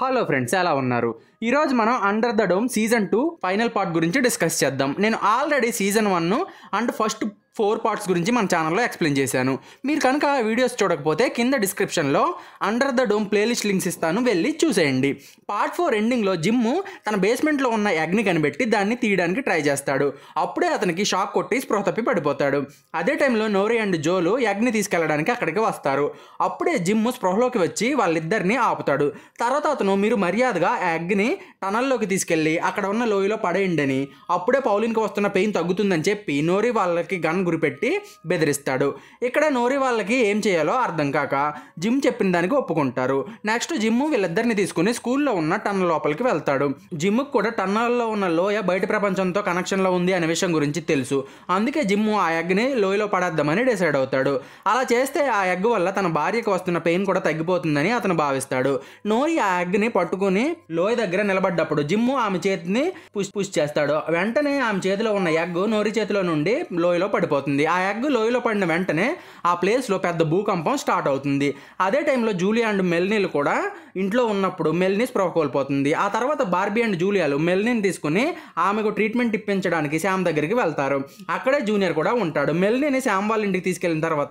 hello friends ఎలా ఉన్నారు ఈరోజు మనం under the dome season two final part గురించి డిస్కస్ చేద్దాం నేను already season one and first four parts గురించి మన ఛానల్లో ఎక్స్ప్లెయిన్ చేశాను మీరు కనుక వీడియోస్ చూడకపోతే కింద డిస్క్రిప్షన్లో under the dome playlist links ఇస్తాను వెళ్ళి చూసేయండి పార్ట్ ఫోర్ ఎండింగ్లో జిమ్ తన బేస్మెంట్లో ఉన్న అగ్ని కనిపెట్టి దాన్ని తీయడానికి ట్రై చేస్తాడు అప్పుడే అతనికి షాక్ కొట్టి స్పృహ తప్పి పడిపోతాడు అదే టైంలో నోరి అండ్ జోలు అగ్ని తీసుకెళ్లడానికి అక్కడికి వస్తారు అప్పుడే జిమ్ స్పృహలోకి వచ్చి వాళ్ళిద్దరిని ఆపుతాడు తర్వాత అతను మీరు మర్యాదగా అగ్ని టనల్లోకి తీసుకెళ్లి అక్కడ ఉన్న లోయలో పడేయండి అని అప్పుడే పౌలిన్కి వస్తున్న పెయిన్ తగ్గుతుందని చెప్పి నోరి వాళ్ళకి గన్ గురిపెట్టి బెదిరిస్తాడు ఇక్కడ నోరి వాళ్ళకి ఏం చేయాలో అర్థం కాక జిమ్ చెప్పిన దానికి ఒప్పుకుంటారు నెక్స్ట్ జిమ్ వీళ్ళిద్దరిని తీసుకుని స్కూల్లో ఉన్న టన్నల్ లోపలికి వెళ్తాడు జిమ్ కూడా టన్నల్లో ఉన్న లోయ బయట ప్రపంచంతో కనెక్షన్లో ఉంది అనే విషయం గురించి తెలుసు అందుకే జిమ్ ఆ ఎగ్ని లోయలో పడేద్దామని డిసైడ్ అవుతాడు అలా చేస్తే ఆ ఎగ్ వల్ల తన భార్యకు వస్తున్న పెయిన్ కూడా తగ్గిపోతుందని అతను భావిస్తాడు నోరి ఆ ఎగ్ని పట్టుకుని లోయ దగ్గర నిలబడ్డప్పుడు జిమ్ ఆమె చేతిని పుష్ పుష్ చేస్తాడు వెంటనే ఆమె చేతిలో ఉన్న ఎగ్ నోరి చేతిలో నుండి లోయలో పడిపోతుంది అయిపోతుంది ఆ ఎగ్ లోయలో పడిన వెంటనే ఆ ప్లేస్లో పెద్ద భూకంపం స్టార్ట్ అవుతుంది అదే టైంలో జూలియా అండ్ మెల్నీలు కూడా ఇంట్లో ఉన్నప్పుడు మెల్నీ స్పృహ కోల్పోతుంది ఆ తర్వాత బార్బీ అండ్ జూలియాలు మెల్నీని తీసుకుని ఆమెకు ట్రీట్మెంట్ ఇప్పించడానికి శ్యామ్ దగ్గరికి వెళ్తారు అక్కడే జూనియర్ కూడా ఉంటాడు మెల్నీని శ్యామ్ వాళ్ళ ఇంటికి తీసుకెళ్ళిన తర్వాత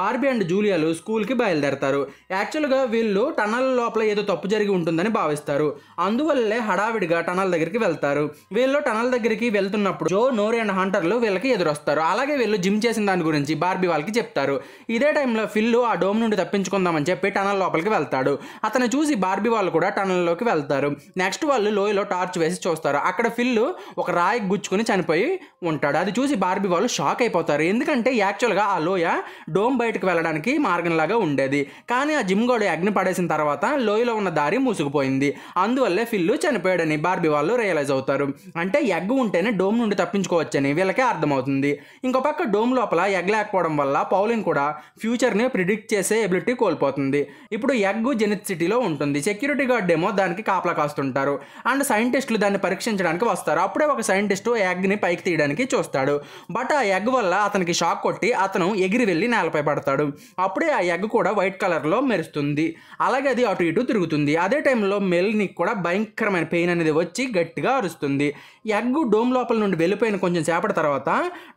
బార్బీ అండ్ జూలియాలు స్కూల్కి బయలుదేరతారు యాక్చువల్గా వీళ్ళు టనల్ లోపల ఏదో తప్పు జరిగి ఉంటుందని భావిస్తారు అందువల్లే హడావిడిగా టనల్ దగ్గరికి వెళ్తారు వీళ్ళు టనల్ దగ్గరికి వెళ్తున్నప్పుడు జో నోరి అండ్ హంటర్లు వీళ్ళకి ఎదురొస్తారు అలాగే వీళ్ళు జిమ్ చేసిన దాని గురించి బార్బీ వాళ్ళకి చెప్తారు ఇదే టైంలో ఫిల్లు ఆ డోమ్ నుండి తప్పించుకుందామని చెప్పి టనల్ లోపలికి వెళ్తాడు అతను చూసి బార్బీ వాళ్ళు కూడా టనల్లోకి వెళ్తారు నెక్స్ట్ వాళ్ళు లోయలో టార్చ్ వేసి చూస్తారు అక్కడ ఫిల్లు ఒక రాయి గుచ్చుకుని చనిపోయి ఉంటాడు అది చూసి బార్బీ వాళ్ళు షాక్ అయిపోతారు ఎందుకంటే యాక్చువల్గా ఆ లోయ డోమ్ బయటకు వెళ్ళడానికి మార్గంలాగా ఉండేది కానీ ఆ జిమ్ గోడ అగ్ని పడేసిన తర్వాత లోయలో ఉన్న దారి మూసుకుపోయింది అందువల్లే ఫిల్లు చనిపోయాడని బార్బీ వాళ్ళు రియలైజ్ అవుతారు అంటే ఎగ్ ఉంటేనే డోమ్ నుండి తప్పించుకోవచ్చని వీళ్ళకే అర్థమవుతుంది ఇంకా పక్క డోమ్ లోపల ఎగ్ లేకపోవడం వల్ల పౌలిన్ కూడా ఫ్యూచర్ని ప్రిడిక్ట్ చేసే ఎబిలిటీ కోల్పోతుంది ఇప్పుడు ఎగ్ సిటీలో ఉంటుంది సెక్యూరిటీ గార్డ్ ఏమో దానికి కాపలా కాస్తుంటారు అండ్ సైంటిస్టులు దాన్ని పరీక్షించడానికి వస్తారు అప్పుడే ఒక సైంటిస్టు ఎగ్ని పైకి తీయడానికి చూస్తాడు బట్ ఆ ఎగ్ వల్ల అతనికి షాక్ కొట్టి అతను ఎగిరి వెళ్ళి నేలపై పడతాడు అప్పుడే ఆ ఎగ్ కూడా వైట్ కలర్లో మెరుస్తుంది అలాగే అది అటు ఇటు తిరుగుతుంది అదే టైంలో మెల్నికి కూడా భయంకరమైన పెయిన్ అనేది వచ్చి గట్టిగా అరుస్తుంది ఎగ్ డోమ్ లోపల నుండి వెళ్ళిపోయిన కొంచెం సేపటి తర్వాత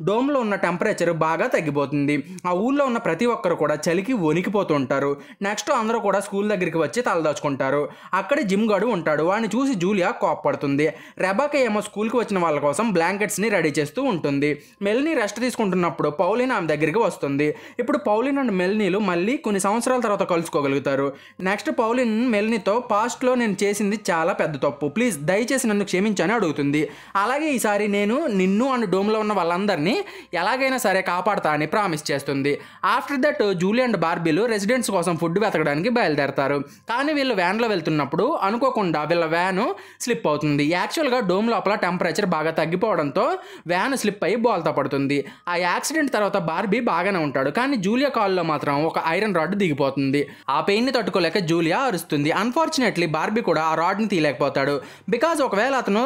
డోమ్లో ఉన్న ఉన్న టెంపరేచర్ బాగా తగ్గిపోతుంది ఆ ఊళ్ళో ఉన్న ప్రతి ఒక్కరు కూడా చలికి వణికిపోతుంటారు నెక్స్ట్ అందరూ కూడా స్కూల్ దగ్గరికి వచ్చి తలదాచుకుంటారు అక్కడే జిమ్ గాడు ఉంటాడు వాడిని చూసి జూలియా కోప్పడుతుంది రెబాక ఏమో స్కూల్కి వచ్చిన వాళ్ళ కోసం బ్లాంకెట్స్ని రెడీ చేస్తూ ఉంటుంది మెల్ని రెస్ట్ తీసుకుంటున్నప్పుడు పౌలిన్ ఆమె దగ్గరికి వస్తుంది ఇప్పుడు పౌలిన్ అండ్ మెల్నీలు మళ్ళీ కొన్ని సంవత్సరాల తర్వాత కలుసుకోగలుగుతారు నెక్స్ట్ పౌలిన్ మెల్నీతో పాస్ట్లో నేను చేసింది చాలా పెద్ద తప్పు ప్లీజ్ దయచేసి నన్ను క్షమించని అడుగుతుంది అలాగే ఈసారి నేను నిన్ను అండ్ డోమ్లో ఉన్న వాళ్ళందరినీ ఎలాగైనా సరే కాపాడతా అని ప్రామిస్ చేస్తుంది ఆఫ్టర్ దట్ జూలీ అండ్ బార్బీలు రెసిడెంట్స్ కోసం ఫుడ్ వెతకడానికి బయలుదేరతారు కానీ వీళ్ళు వ్యాన్లో వెళ్తున్నప్పుడు అనుకోకుండా వీళ్ళ వ్యాను స్లిప్ అవుతుంది యాక్చువల్గా డోమ్ లోపల టెంపరేచర్ బాగా తగ్గిపోవడంతో వ్యాన్ స్లిప్ అయ్యి బోల్త పడుతుంది ఆ యాక్సిడెంట్ తర్వాత బార్బీ బాగానే ఉంటాడు కానీ జూలియా కాల్లో మాత్రం ఒక ఐరన్ రాడ్ దిగిపోతుంది ఆ ని తట్టుకోలేక జూలియా అరుస్తుంది అన్ఫార్చునేట్లీ బార్బీ కూడా ఆ రాడ్ని తీయలేకపోతాడు బికాజ్ ఒకవేళ అతను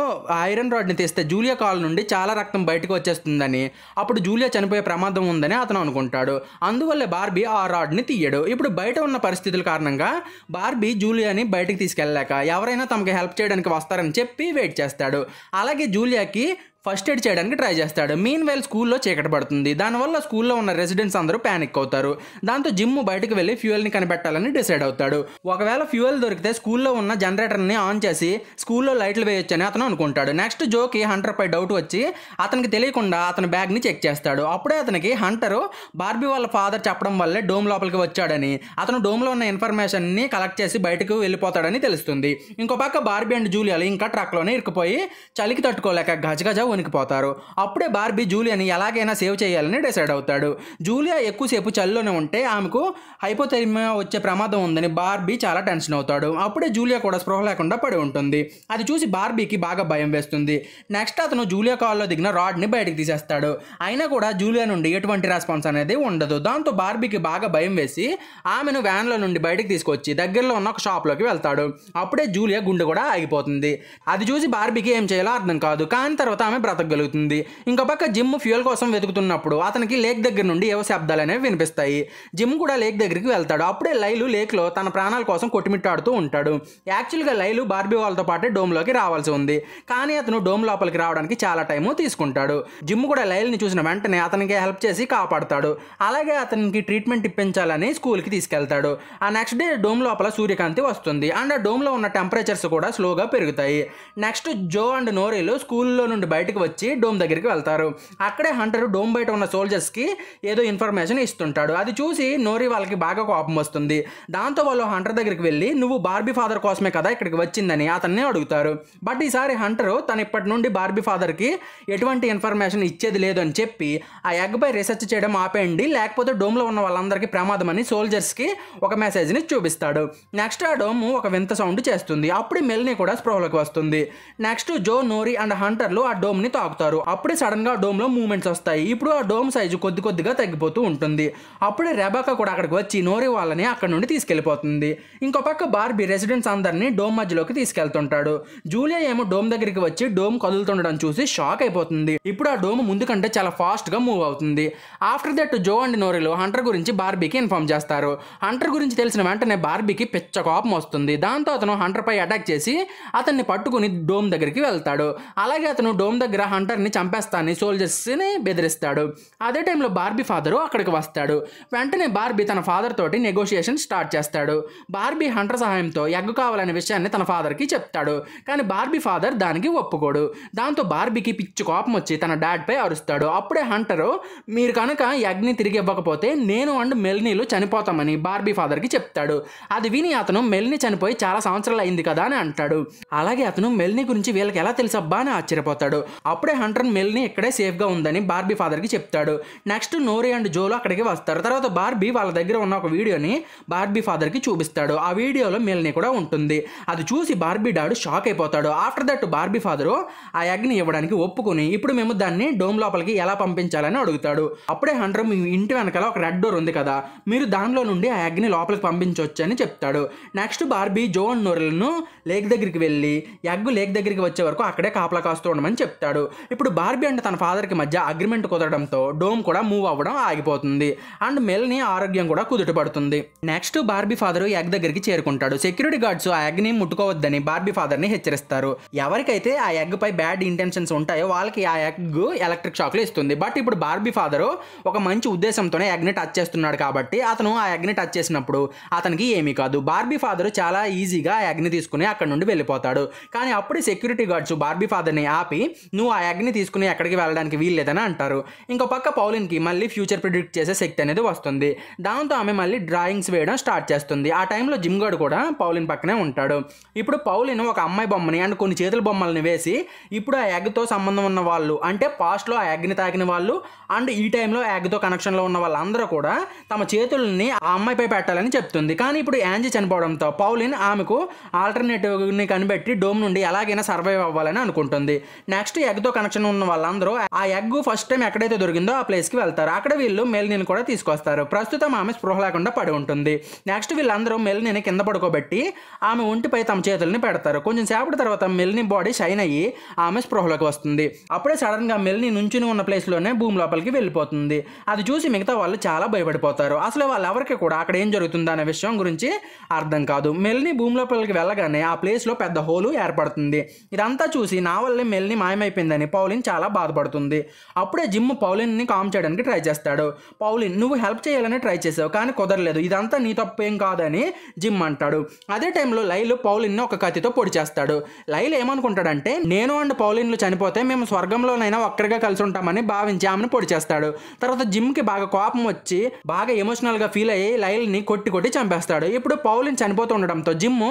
ఐరన్ రాడ్ని తీస్తే జూలియా కాల్ నుండి చాలా రక్తం బయటకు వచ్చేస్తుందని అప్పుడు జూలియా చనిపోయే ప్రమాదం ఉందని అతను అనుకుంటాడు అందువల్ల బార్బీ ఆ రాడ్ని తీయడు ఇప్పుడు బయట ఉన్న పరిస్థితుల కారణంగా బార్బీ జూలియాని బయటకు తీసుకెళ్ళలేక ఎవరైనా తమకు హెల్ప్ చేయడానికి వస్తారని చెప్పి వెయిట్ చేస్తాడు అలాగే జూలియాకి ఫస్ట్ ఎయిడ్ చేయడానికి ట్రై చేస్తాడు మీన్ వెల్ స్కూల్లో చీకట పడుతుంది దానివల్ల స్కూల్లో ఉన్న రెసిడెంట్స్ అందరూ ప్యానిక్ అవుతారు దాంతో జిమ్ బయటకు వెళ్ళి ఫ్యూయల్ని కనిపెట్టాలని డిసైడ్ అవుతాడు ఒకవేళ ఫ్యూయల్ దొరికితే స్కూల్లో ఉన్న జనరేటర్ని ఆన్ చేసి స్కూల్లో లైట్లు వేయొచ్చని అతను అనుకుంటాడు నెక్స్ట్ జోకి హంటర్ పై డౌట్ వచ్చి అతనికి తెలియకుండా అతని బ్యాగ్ని చెక్ చేస్తాడు అప్పుడే అతనికి హంటర్ బార్బీ వాళ్ళ ఫాదర్ చెప్పడం వల్లే డోమ్ లోపలికి వచ్చాడని అతను డోమ్లో ఉన్న ఇన్ఫర్మేషన్ని కలెక్ట్ చేసి బయటకు వెళ్ళిపోతాడని తెలుస్తుంది ఇంకో పక్క బార్బీ అండ్ జూలియాలు ఇంకా ట్రక్లోనే ఇరికిపోయి చలికి తట్టుకోలేక గజగజ పోతారు అప్పుడే బార్బీ జూలియాని ఎలాగైనా సేవ్ చేయాలని డిసైడ్ అవుతాడు జూలియా ఎక్కువసేపు చల్లోనే ఉంటే ఆమెకు హైపోథెర్మియా వచ్చే ప్రమాదం ఉందని బార్బీ చాలా టెన్షన్ అవుతాడు అప్పుడే జూలియా కూడా స్పృహ లేకుండా పడి ఉంటుంది అది చూసి బార్బీకి బాగా భయం వేస్తుంది నెక్స్ట్ అతను జూలియా కాల్లో దిగిన రాడ్ని బయటకు తీసేస్తాడు అయినా కూడా జూలియా నుండి ఎటువంటి రెస్పాన్స్ అనేది ఉండదు దాంతో బార్బీకి బాగా భయం వేసి ఆమెను వ్యాన్లో నుండి బయటకు తీసుకొచ్చి దగ్గరలో ఉన్న ఒక షాప్లోకి వెళ్తాడు అప్పుడే జూలియా గుండె కూడా ఆగిపోతుంది అది చూసి బార్బీకి ఏం చేయాలో అర్థం కాదు కానీ తర్వాత ఆమె బ్రతకగలుగుతుంది ఇంకో పక్క జిమ్ ఫ్యూయల్ కోసం వెతుకుతున్నప్పుడు అతనికి లేక్ దగ్గర నుండి ఏవో శబ్దాలు అనేవి వినిపిస్తాయి జిమ్ కూడా లేక్ దగ్గరికి వెళ్తాడు అప్పుడే లైలు లేక్లో తన ప్రాణాల కోసం కొట్టుమిట్టాడుతూ ఉంటాడు యాక్చువల్గా లైలు బార్బీ వాళ్ళతో పాటే డోమ్లోకి రావాల్సి ఉంది కానీ అతను డోమ్ లోపలికి రావడానికి చాలా టైము తీసుకుంటాడు జిమ్ కూడా లైల్ని చూసిన వెంటనే అతనికి హెల్ప్ చేసి కాపాడతాడు అలాగే అతనికి ట్రీట్మెంట్ ఇప్పించాలని స్కూల్కి తీసుకెళ్తాడు ఆ నెక్స్ట్ డే డోమ్ లోపల సూర్యకాంతి వస్తుంది అండ్ ఆ డోమ్లో ఉన్న టెంపరేచర్స్ కూడా స్లోగా పెరుగుతాయి నెక్స్ట్ జో అండ్ నోరేలు స్కూల్లో నుండి బయట బయటకు వచ్చి డోమ్ దగ్గరికి వెళ్తారు అక్కడే హంటర్ డోమ్ బయట ఉన్న సోల్జర్స్కి ఏదో ఇన్ఫర్మేషన్ ఇస్తుంటాడు అది చూసి నోరి వాళ్ళకి బాగా కోపం వస్తుంది దాంతో వాళ్ళు హంటర్ దగ్గరికి వెళ్ళి నువ్వు బార్బీ ఫాదర్ కోసమే కదా ఇక్కడికి వచ్చిందని అతన్ని అడుగుతారు బట్ ఈసారి హంటరు తను ఇప్పటి నుండి బార్బీ ఫాదర్కి ఎటువంటి ఇన్ఫర్మేషన్ ఇచ్చేది లేదు అని చెప్పి ఆ పై రీసెర్చ్ చేయడం ఆపేయండి లేకపోతే డోమ్లో ఉన్న వాళ్ళందరికీ ప్రమాదం అని సోల్జర్స్కి ఒక మెసేజ్ని చూపిస్తాడు నెక్స్ట్ ఆ డోమ్ ఒక వింత సౌండ్ చేస్తుంది అప్పుడు మెల్ని కూడా స్పృహలోకి వస్తుంది నెక్స్ట్ జో నోరి అండ్ హంటర్లు ఆ డోమ్ డోమ్ ని తాకుతారు అప్పుడే సడన్ గా డోమ్ లో మూమెంట్స్ వస్తాయి ఇప్పుడు ఆ డోమ్ సైజు కొద్ది కొద్దిగా తగ్గిపోతూ ఉంటుంది అప్పుడే రెబాకా కూడా అక్కడికి వచ్చి నోరి వాళ్ళని అక్కడ నుండి తీసుకెళ్లిపోతుంది ఇంకో పక్క బార్బీ రెసిడెంట్స్ అందరినీ డోమ్ మధ్యలోకి తీసుకెళ్తుంటాడు జూలియా ఏమో డోమ్ దగ్గరికి వచ్చి డోమ్ కదులుతుండడం చూసి షాక్ అయిపోతుంది ఇప్పుడు ఆ డోమ్ ముందు కంటే చాలా ఫాస్ట్ గా మూవ్ అవుతుంది ఆఫ్టర్ దట్ జో అండ్ నోరిలో హంటర్ గురించి బార్బీకి ఇన్ఫార్మ్ చేస్తారు హంటర్ గురించి తెలిసిన వెంటనే బార్బీకి పిచ్చ కోపం వస్తుంది దాంతో అతను హంటర్ పై అటాక్ చేసి అతన్ని పట్టుకుని డోమ్ దగ్గరికి వెళ్తాడు అలాగే అతను డోమ్ దగ్గర దగ్గర హంటర్ని చంపేస్తానని సోల్జర్స్ని బెదిరిస్తాడు అదే టైంలో బార్బీ ఫాదరు అక్కడికి వస్తాడు వెంటనే బార్బీ తన ఫాదర్ తోటి నెగోషియేషన్ స్టార్ట్ చేస్తాడు బార్బీ హంటర్ సహాయంతో ఎగ్గు కావాలనే విషయాన్ని తన ఫాదర్కి చెప్తాడు కానీ బార్బీ ఫాదర్ దానికి ఒప్పుకోడు దాంతో బార్బీకి పిచ్చి కోపం వచ్చి తన డాడ్పై అరుస్తాడు అప్పుడే హంటరు మీరు కనుక యగ్ని తిరిగి ఇవ్వకపోతే నేను అండ్ మెల్నీలు చనిపోతామని బార్బీ ఫాదర్కి చెప్తాడు అది విని అతను మెల్ని చనిపోయి చాలా సంవత్సరాలు అయింది కదా అని అంటాడు అలాగే అతను మెల్ని గురించి వీళ్ళకి ఎలా తెలుసబ్బా అని ఆశ్చర్యపోతాడు అప్పుడే హంటర్ మెల్ని ఇక్కడే సేఫ్గా ఉందని బార్బీ ఫాదర్కి చెప్తాడు నెక్స్ట్ నోరి అండ్ జోలు అక్కడికి వస్తారు తర్వాత బార్బీ వాళ్ళ దగ్గర ఉన్న ఒక వీడియోని బార్బీ ఫాదర్కి చూపిస్తాడు ఆ వీడియోలో మెల్ని కూడా ఉంటుంది అది చూసి బార్బీ డాడు షాక్ అయిపోతాడు ఆఫ్టర్ దట్ బార్బీ ఫాదరు ఆ అగ్ని ఇవ్వడానికి ఒప్పుకుని ఇప్పుడు మేము దాన్ని డోమ్ లోపలికి ఎలా పంపించాలని అడుగుతాడు అప్పుడే హంటర్ మీ ఇంటి వెనకాల ఒక రెడ్ డోర్ ఉంది కదా మీరు దానిలో నుండి ఆ అగ్ని లోపలికి పంపించవచ్చు అని చెప్తాడు నెక్స్ట్ బార్బీ జోన్ నోరలను లేక్ దగ్గరికి వెళ్ళి ఎగ్ లేక్ దగ్గరికి వచ్చే వరకు అక్కడే కాపలా కాస్తూ ఉండమని చెప్తాడు చేస్తాడు ఇప్పుడు బార్బీ అండ్ తన ఫాదర్కి మధ్య అగ్రిమెంట్ కుదరడంతో డోమ్ కూడా మూవ్ అవ్వడం ఆగిపోతుంది అండ్ మెల్ని ఆరోగ్యం కూడా కుదుటపడుతుంది నెక్స్ట్ బార్బీ ఫాదర్ యాగ్ దగ్గరికి చేరుకుంటాడు సెక్యూరిటీ గార్డ్స్ ఆ యాగ్ని ముట్టుకోవద్దని బార్బీ ఫాదర్ని హెచ్చరిస్తారు ఎవరికైతే ఆ యాగ్ పై బ్యాడ్ ఇంటెన్షన్స్ ఉంటాయో వాళ్ళకి ఆ యాగ్ ఎలక్ట్రిక్ షాక్లు ఇస్తుంది బట్ ఇప్పుడు బార్బీ ఫాదర్ ఒక మంచి ఉద్దేశంతోనే యాగ్ని టచ్ చేస్తున్నాడు కాబట్టి అతను ఆ యాగ్ని టచ్ చేసినప్పుడు అతనికి ఏమీ కాదు బార్బీ ఫాదర్ చాలా ఈజీగా ఆ యాగ్ని తీసుకుని అక్కడ నుండి వెళ్ళిపోతాడు కానీ అప్పుడే సెక్యూరిటీ గార్డ్స్ బార్బీ ఫాదర్ని ఆపి నువ్వు ఆ యాగ్ని తీసుకుని ఎక్కడికి వెళ్ళడానికి వీల్లేదని అంటారు ఇంకో పక్క పౌలిన్కి మళ్ళీ ఫ్యూచర్ ప్రిడిక్ట్ చేసే శక్తి అనేది వస్తుంది దాంతో ఆమె మళ్ళీ డ్రాయింగ్స్ వేయడం స్టార్ట్ చేస్తుంది ఆ టైంలో జిమ్ గడ్ కూడా పౌలిన్ పక్కనే ఉంటాడు ఇప్పుడు పౌలిన్ ఒక అమ్మాయి బొమ్మని అండ్ కొన్ని చేతుల బొమ్మల్ని వేసి ఇప్పుడు ఆ యాగ్తో సంబంధం ఉన్న వాళ్ళు అంటే పాస్ట్లో ఆ యాగ్ని తాకిన వాళ్ళు అండ్ ఈ టైంలో యాగ్తో కనెక్షన్లో ఉన్న వాళ్ళందరూ కూడా తమ చేతుల్ని ఆ అమ్మాయిపై పెట్టాలని చెప్తుంది కానీ ఇప్పుడు యాంజీ చనిపోవడంతో పౌలిన్ ఆమెకు ఆల్టర్నేటివ్ని కనిపెట్టి డోమ్ నుండి ఎలాగైనా సర్వైవ్ అవ్వాలని అనుకుంటుంది నెక్స్ట్ ఎగ్ తో కనెక్షన్ ఉన్న వాళ్ళందరూ ఆ ఎగ్ ఫస్ట్ టైం ఎక్కడైతే దొరికిందో ఆ ప్లేస్కి వెళ్తారు అక్కడ వీళ్ళు మెల్నిని కూడా తీసుకొస్తారు ప్రస్తుతం ఆమె స్పృహ లేకుండా పడి ఉంటుంది నెక్స్ట్ వీళ్ళందరూ మెల్నిని కింద పడుకోబెట్టి ఆమె ఒంటిపై తమ చేతుల్ని పెడతారు కొంచెం సేపటి తర్వాత మెల్ని బాడీ షైన్ అయ్యి ఆమె స్పృహలోకి వస్తుంది అప్పుడే సడన్గా మెల్ని నుంచుని ఉన్న ప్లేస్లోనే భూమి లోపలికి వెళ్ళిపోతుంది అది చూసి మిగతా వాళ్ళు చాలా భయపడిపోతారు అసలు వాళ్ళు ఎవరికి కూడా అక్కడ ఏం జరుగుతుందో అనే విషయం గురించి అర్థం కాదు మెల్ని భూమి లోపలికి వెళ్ళగానే ఆ ప్లేస్లో పెద్ద హోలు ఏర్పడుతుంది ఇదంతా చూసి నా వల్లే మెల్ని మాయమైపోయింది అయిపోయిందని పౌలిన్ చాలా బాధపడుతుంది అప్పుడే జిమ్ పౌలిన్ని కామ్ చేయడానికి ట్రై చేస్తాడు పౌలిన్ నువ్వు హెల్ప్ చేయాలని ట్రై చేసావు కానీ కుదరలేదు ఇదంతా నీ తప్పేం కాదని జిమ్ అంటాడు అదే టైంలో లైలు పౌలిన్ని ఒక కత్తితో పొడి చేస్తాడు లైల్ ఏమనుకుంటాడంటే నేను అండ్ పౌలిన్లు చనిపోతే మేము స్వర్గంలోనైనా ఒక్కరిగా కలిసి ఉంటామని భావించి ఆమెను పొడి చేస్తాడు తర్వాత జిమ్కి బాగా కోపం వచ్చి బాగా ఎమోషనల్గా ఫీల్ అయ్యి లైల్ని కొట్టి కొట్టి చంపేస్తాడు ఇప్పుడు పౌలిన్ చనిపోతూ ఉండడంతో జిమ్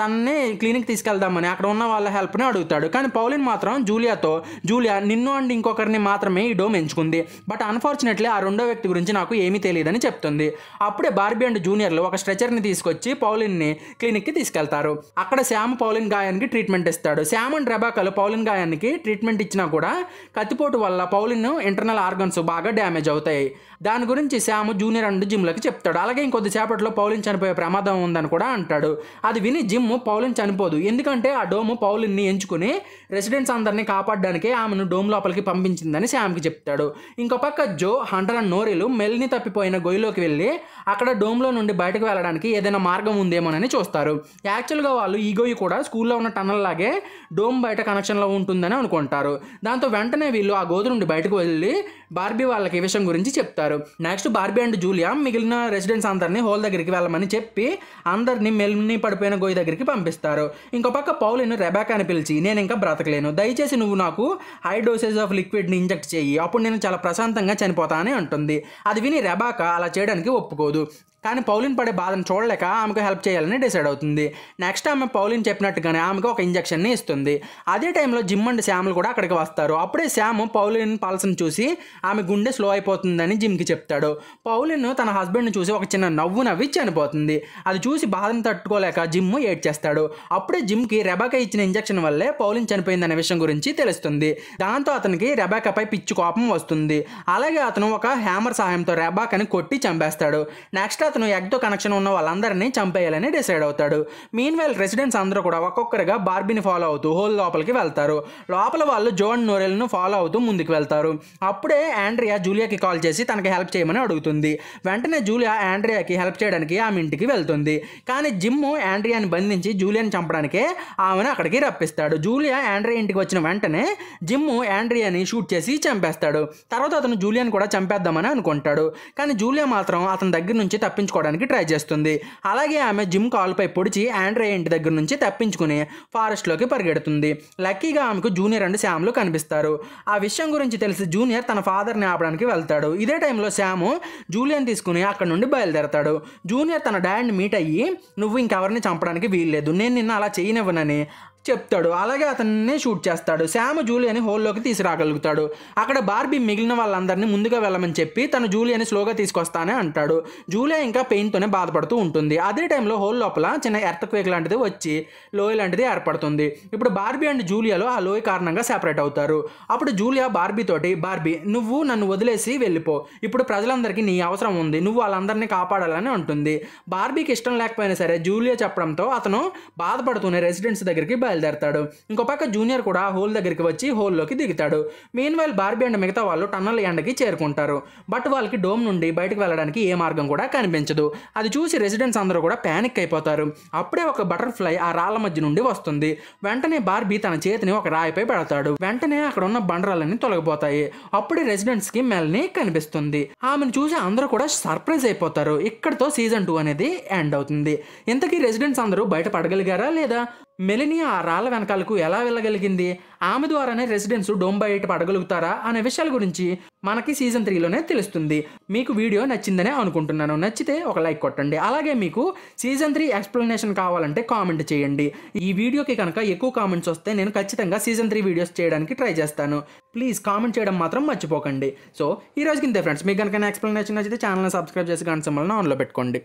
తనని క్లినిక్ తీసుకెళ్దామని అక్కడ ఉన్న వాళ్ళ హెల్ప్ని అడుగుతాడు కానీ పౌలిన్ మాత్రం జూలియాతో కావడంతో జూలియా నిన్ను అండ్ ఇంకొకరిని మాత్రమే ఈ డోమ్ ఎంచుకుంది బట్ అన్ఫార్చునేట్లీ ఆ రెండో వ్యక్తి గురించి నాకు ఏమీ తెలియదని చెప్తుంది అప్పుడే బార్బీ అండ్ జూనియర్లు ఒక స్ట్రెచర్ని తీసుకొచ్చి పౌలిన్ని క్లినిక్కి తీసుకెళ్తారు అక్కడ శ్యామ్ పౌలిన్ గాయానికి ట్రీట్మెంట్ ఇస్తాడు శ్యామ్ అండ్ రెబాకలు పౌలిన్ గాయానికి ట్రీట్మెంట్ ఇచ్చినా కూడా కత్తిపోటు వల్ల పౌలిన్ ఇంటర్నల్ ఆర్గన్స్ బాగా డ్యామేజ్ అవుతాయి దాని గురించి శ్యామ్ జూనియర్ అండ్ జిమ్లకు చెప్తాడు అలాగే ఇంకొద్దిసేపట్లో పౌలిన్ చనిపోయే ప్రమాదం ఉందని కూడా అంటాడు అది విని జిమ్ పౌలిన్ చనిపోదు ఎందుకంటే ఆ డోము పౌలిన్ని ఎంచుకుని రెసిడెంట్స్ అందరినీ కాపాడు కాపాడడానికే ఆమెను డోమ్ లోపలికి పంపించిందని శ్యామ్కి చెప్తాడు ఇంకో పక్క జో హంటర్ అండ్ నోరీలు మెల్ని తప్పిపోయిన గొయ్యిలోకి వెళ్ళి అక్కడ డోమ్లో నుండి బయటకు వెళ్ళడానికి ఏదైనా మార్గం ఉందేమోనని చూస్తారు యాక్చువల్గా వాళ్ళు ఈ గొయ్యి కూడా స్కూల్లో ఉన్న టనల్ లాగే డోమ్ బయట కనెక్షన్లో ఉంటుందని అనుకుంటారు దాంతో వెంటనే వీళ్ళు ఆ గోధు నుండి బయటకు వెళ్ళి బార్బీ వాళ్ళకి విషయం గురించి చెప్తారు నెక్స్ట్ బార్బీ అండ్ జూలియా మిగిలిన రెసిడెంట్స్ అందరినీ హోల్ దగ్గరికి వెళ్ళమని చెప్పి అందరినీ మెల్ని పడిపోయిన గొయ్యి దగ్గరికి పంపిస్తారు ఇంకో పక్క పౌలిను రెబాక్ అని పిలిచి నేను ఇంకా బ్రతకలేను దయచేసి నువ్వు నాకు హై డోసేజ్ ఆఫ్ లిక్విడ్ని ఇంజెక్ట్ చేయి అప్పుడు నేను చాలా ప్రశాంతంగా చనిపోతానని అంటుంది అది విని రెబాక అలా చేయడానికి ఒప్పుకోదు కానీ పౌలిన్ పడే బాధను చూడలేక ఆమెకు హెల్ప్ చేయాలని డిసైడ్ అవుతుంది నెక్స్ట్ ఆమె పౌలిన్ చెప్పినట్టుగానే ఆమెకు ఒక ఇంజక్షన్ని ఇస్తుంది అదే టైంలో జిమ్ అండ్ శ్యామ్లు కూడా అక్కడికి వస్తారు అప్పుడే శ్యామ్ పౌలిన్ పల్సన్ చూసి ఆమె గుండె స్లో అయిపోతుందని జిమ్కి చెప్తాడు పౌలిన్ తన హస్బెండ్ని చూసి ఒక చిన్న నవ్వు నవ్వి చనిపోతుంది అది చూసి బాధను తట్టుకోలేక జిమ్ ఏడ్ చేస్తాడు అప్పుడే జిమ్కి రెబాక ఇచ్చిన ఇంజక్షన్ వల్లే పౌలిన్ చనిపోయిందనే విషయం గురించి తెలుస్తుంది దాంతో అతనికి రెబాకపై పిచ్చి కోపం వస్తుంది అలాగే అతను ఒక హ్యామర్ సహాయంతో రెబాకని కొట్టి చంపేస్తాడు నెక్స్ట్ అతను ఎగ్తో కనెక్షన్ ఉన్న వాళ్ళందరినీ చంపేయాలని డిసైడ్ అవుతాడు మీన్ వెల్ రెసిడెంట్స్ అందరూ కూడా ఒక్కొక్కరిగా బార్బీని ఫాలో అవుతూ హోల్ లోపలికి వెళ్తారు లోపల వాళ్ళు జోన్ నోరెల్ను ఫాలో అవుతూ ముందుకు వెళ్తారు అప్పుడే ఆండ్రియా జూలియాకి కాల్ చేసి తనకి హెల్ప్ చేయమని అడుగుతుంది వెంటనే జూలియా ఆండ్రియాకి హెల్ప్ చేయడానికి ఆమె ఇంటికి వెళ్తుంది కానీ జిమ్ ఆండ్రియాని బంధించి జూలియాని చంపడానికే ఆమెను అక్కడికి రప్పిస్తాడు జూలియా ఆండ్రియా ఇంటికి వచ్చిన వెంటనే జిమ్ ఆండ్రియాని షూట్ చేసి చంపేస్తాడు తర్వాత అతను జూలియాని కూడా చంపేద్దామని అనుకుంటాడు కానీ జూలియా మాత్రం అతని దగ్గర నుంచి తప్పి తప్పించుకోవడానికి ట్రై చేస్తుంది అలాగే ఆమె జిమ్ కాల్పై పొడిచి ఆండ్రే ఇంటి దగ్గర నుంచి తప్పించుకుని ఫారెస్ట్లోకి పరిగెడుతుంది లక్కీగా ఆమెకు జూనియర్ అండ్ శ్యామ్లు కనిపిస్తారు ఆ విషయం గురించి తెలిసి జూనియర్ తన ఫాదర్ని ఆపడానికి వెళ్తాడు ఇదే టైంలో శ్యాము జూలియన్ తీసుకుని అక్కడ నుండి బయలుదేరతాడు జూనియర్ తన డాడ్ని మీట్ అయ్యి నువ్వు ఇంకెవరిని చంపడానికి వీల్లేదు నేను నిన్న అలా చేయనివ్వనని చెప్తాడు అలాగే అతన్ని షూట్ చేస్తాడు శామ్ జూలియాని హోల్లోకి తీసుకురాగలుగుతాడు అక్కడ బార్బీ మిగిలిన వాళ్ళందరినీ ముందుగా వెళ్ళమని చెప్పి తను జూలియాని స్లోగా తీసుకొస్తానే అంటాడు జూలియా ఇంకా పెయిన్తోనే బాధపడుతూ ఉంటుంది అదే టైంలో హోల్ లోపల చిన్న ఎర్తక్వేక్ లాంటిది వచ్చి లోయ లాంటిది ఏర్పడుతుంది ఇప్పుడు బార్బీ అండ్ జూలియాలో ఆ లోయ కారణంగా సెపరేట్ అవుతారు అప్పుడు జూలియా బార్బీ తోటి బార్బీ నువ్వు నన్ను వదిలేసి వెళ్ళిపో ఇప్పుడు ప్రజలందరికీ నీ అవసరం ఉంది నువ్వు వాళ్ళందరినీ కాపాడాలని ఉంటుంది బార్బీకి ఇష్టం లేకపోయినా సరే జూలియా చెప్పడంతో అతను బాధపడుతూనే రెసిడెంట్స్ దగ్గరికి బయలుదేరతాడు ఇంకో పక్క జూనియర్ కూడా హోల్ దగ్గరికి వచ్చి హోల్లోకి దిగుతాడు మెయిన్ వైల్ బార్బీ అండ్ మిగతా వాళ్ళు టన్నల్ ఎండకి చేరుకుంటారు బట్ వాళ్ళకి డోమ్ నుండి బయటకు వెళ్ళడానికి ఏ మార్గం కూడా కనిపించదు అది చూసి రెసిడెంట్స్ అందరూ కూడా ప్యానిక్ అయిపోతారు అప్పుడే ఒక బటర్ఫ్లై ఆ రాళ్ల మధ్య నుండి వస్తుంది వెంటనే బార్బీ తన చేతిని ఒక రాయిపై పెడతాడు వెంటనే అక్కడ ఉన్న బండరాలన్నీ తొలగిపోతాయి అప్పుడే రెసిడెంట్స్ కి మెల్ని కనిపిస్తుంది ఆమెను చూసి అందరూ కూడా సర్ప్రైజ్ అయిపోతారు ఇక్కడితో సీజన్ టూ అనేది ఎండ్ అవుతుంది ఇంతకీ రెసిడెంట్స్ అందరూ బయట పడగలిగారా లేదా మెలినియా ఆ రాళ్ల వెనకాలకు ఎలా వెళ్ళగలిగింది ఆమె ద్వారానే రెసిడెన్స్ డోమ్ బయట పడగలుగుతారా అనే విషయాల గురించి మనకి సీజన్ త్రీలోనే తెలుస్తుంది మీకు వీడియో నచ్చిందనే అనుకుంటున్నాను నచ్చితే ఒక లైక్ కొట్టండి అలాగే మీకు సీజన్ త్రీ ఎక్స్ప్లెనేషన్ కావాలంటే కామెంట్ చేయండి ఈ వీడియోకి కనుక ఎక్కువ కామెంట్స్ వస్తే నేను ఖచ్చితంగా సీజన్ త్రీ వీడియోస్ చేయడానికి ట్రై చేస్తాను ప్లీజ్ కామెంట్ చేయడం మాత్రం మర్చిపోకండి సో ఈ రోజుకి ఇంతే ఫ్రెండ్స్ మీకు కనుక ఎక్స్ప్లెనేషన్ నచ్చితే ఛానల్ని సబ్స్క్రైబ్ చేసి గంట సింబల్ని ఆన్లో పెట్టుకోండి